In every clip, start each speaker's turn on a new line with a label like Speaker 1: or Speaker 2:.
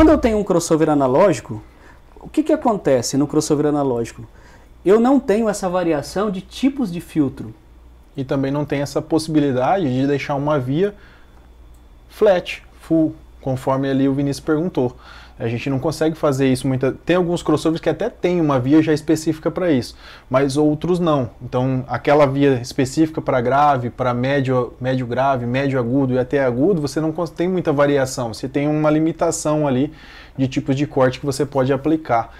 Speaker 1: Quando eu tenho um crossover analógico, o que, que acontece no crossover analógico? Eu
Speaker 2: não tenho essa variação de tipos de filtro. E também não tem essa possibilidade de deixar uma via flat, full conforme ali o Vinícius perguntou. A gente não consegue fazer isso muita. Tem alguns crossovers que até tem uma via já específica para isso, mas outros não. Então, aquela via específica para grave, para médio, médio grave, médio agudo e até agudo, você não tem muita variação. Você tem uma limitação ali de tipos de corte que você pode aplicar.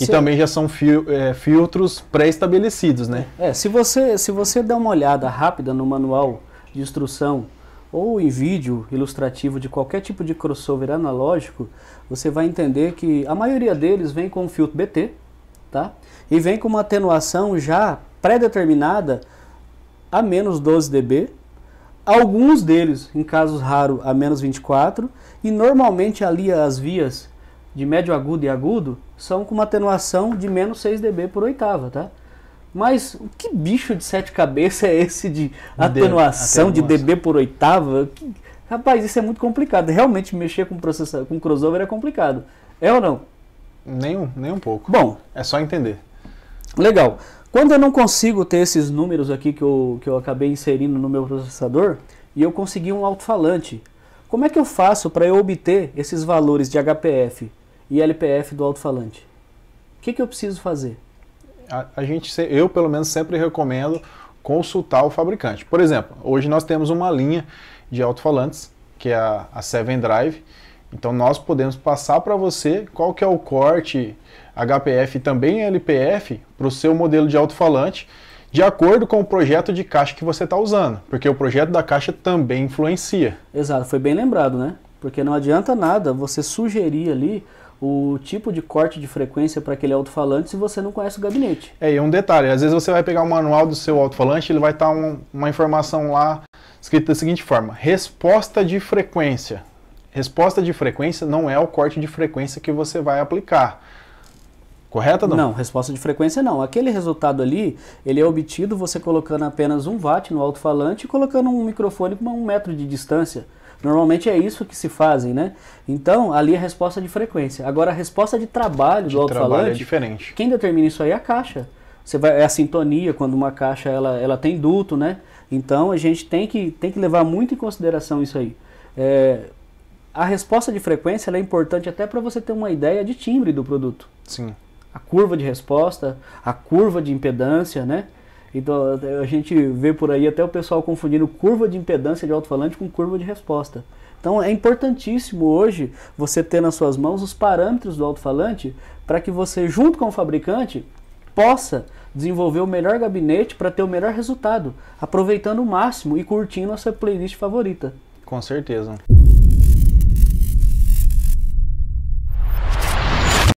Speaker 2: E também já são fil é, filtros pré-estabelecidos, né?
Speaker 1: É, se você, se você der uma olhada rápida no manual de instrução ou em vídeo ilustrativo de qualquer tipo de crossover analógico, você vai entender que a maioria deles vem com um filtro BT, tá? E vem com uma atenuação já pré-determinada a menos 12 dB, alguns deles, em casos raros, a menos 24, e normalmente ali as vias de médio agudo e agudo são com uma atenuação de menos 6 dB por oitava, tá? Mas que bicho de sete cabeças é esse de atenuação, de DB por oitava? Que, rapaz, isso é muito complicado. Realmente mexer com, processa, com crossover é complicado. É ou não? Nem um, nem um pouco. Bom. É só entender. Legal. Quando eu não consigo ter esses números aqui que eu, que eu acabei inserindo no meu processador e eu consegui um alto-falante, como é que eu faço para eu obter esses valores de
Speaker 2: HPF e LPF do alto-falante? O que, que eu preciso fazer? a, a gente, eu pelo menos sempre recomendo consultar o fabricante. Por exemplo, hoje nós temos uma linha de alto-falantes, que é a, 7 Seven Drive. Então nós podemos passar para você qual que é o corte HPF e também LPF para o seu modelo de alto-falante, de acordo com o projeto de caixa que você está usando, porque o projeto da caixa também influencia. Exato, foi bem lembrado, né? Porque não adianta nada você sugerir
Speaker 1: ali o tipo de corte de frequência para aquele alto-falante se você não conhece o gabinete.
Speaker 2: É, e um detalhe, às vezes você vai pegar o manual do seu alto-falante, ele vai estar tá um, uma informação lá escrita da seguinte forma: resposta de frequência. Resposta de frequência não é o corte de frequência que você vai aplicar. Correto não? Não, resposta de frequência não. Aquele
Speaker 1: resultado ali, ele é obtido você colocando apenas um watt no alto-falante e colocando um microfone com um metro de distância. Normalmente é isso que se fazem, né? Então, ali é a resposta de frequência. Agora, a resposta de trabalho de do é alto-falante... é diferente. Quem determina isso aí é a caixa. Você vai, é a sintonia, quando uma caixa ela, ela tem duto, né? Então, a gente tem que, tem que levar muito em consideração isso aí. É, a resposta de frequência é importante até para você ter uma ideia de timbre do produto. Sim. A curva de resposta, a curva de impedância, né? Então a gente vê por aí até o pessoal confundindo curva de impedância de alto-falante com curva de resposta. Então é importantíssimo hoje você ter nas suas mãos os parâmetros do alto-falante para que você, junto com o fabricante, possa desenvolver o melhor gabinete para ter o melhor resultado, aproveitando o máximo e curtindo a sua playlist favorita. Com certeza.